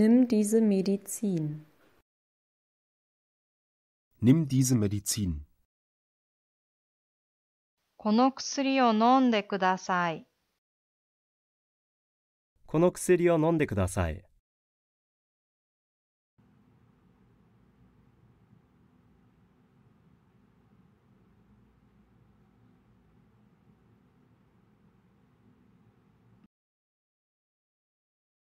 Nimm diese Medizin. Nimm diese Medizin. この薬を飲んでください。この薬を飲んでください。